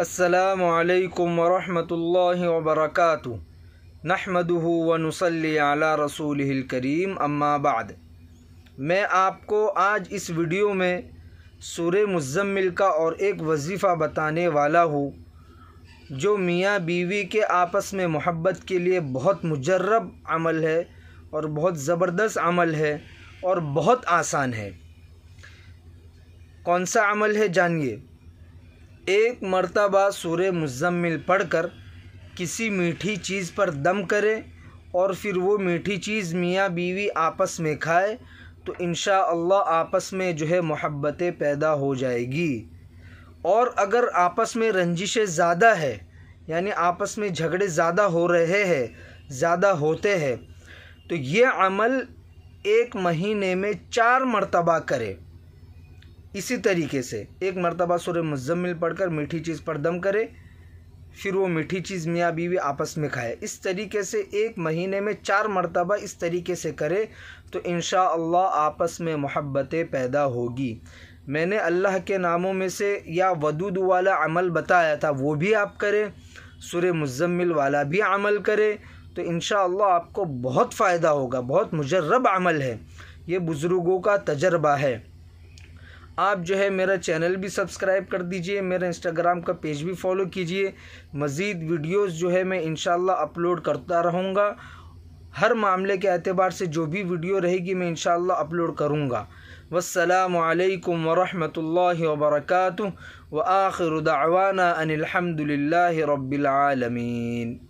الله وبركاته نحمده ونصلي على رسوله الكريم करीम अम्माबाद मैं आपको आज इस वीडियो में सूर मुजम्मिल का और एक वजीफ़ा बताने वाला हूँ जो मियाँ बीवी के आपस में मोहब्बत के लिए बहुत मुजर्रब अमल है और बहुत ज़बरदस्त अमल है और बहुत आसान है कौन सा अमल है जानिए एक मरतबा सूर मुजम्मिल पढ़ कर किसी मीठी चीज़ पर दम करें और फिर वो मीठी चीज़ मियाँ बीवी आपस में खाए तो इन आपस में जो है मोहब्बतें पैदा हो जाएगी और अगर आपस में रंजिशें ज़्यादा है यानी आपस में झगड़े ज़्यादा हो रहे हैं ज़्यादा होते हैं तो ये अमल एक महीने में चार मरतबा करें इसी तरीके से एक मरतबा सुर मुजम्मिल पढ़कर मीठी चीज़ पर दम करे फिर वो मीठी चीज़ मियाँ बीवी आपस में खाए इस तरीके से एक महीने में चार मरतबा इस तरीके से करे तो इन आपस में मोहब्बतें पैदा होगी मैंने अल्लाह के नामों में से या वदूद वाला अमल बताया था वो भी आप करें सुर मुजम्मिल वाला भी अमल करें तो इन आपको बहुत फ़ायदा होगा बहुत मुजरब अमल है ये बुज़ुर्गों का तजर्बा है आप जो है मेरा चैनल भी सब्सक्राइब कर दीजिए मेरा इंस्टाग्राम का पेज भी फॉलो कीजिए मज़ीद वीडियोज़ जो है मैं इन अपलोड करता रहूँगा हर मामले के अतबार से जो भी वीडियो रहेगी मैं इन अपलोड करूँगा वालकम वरहमल वबरक व आखिर दावाना अनिलहमदिल्ला रबालमीन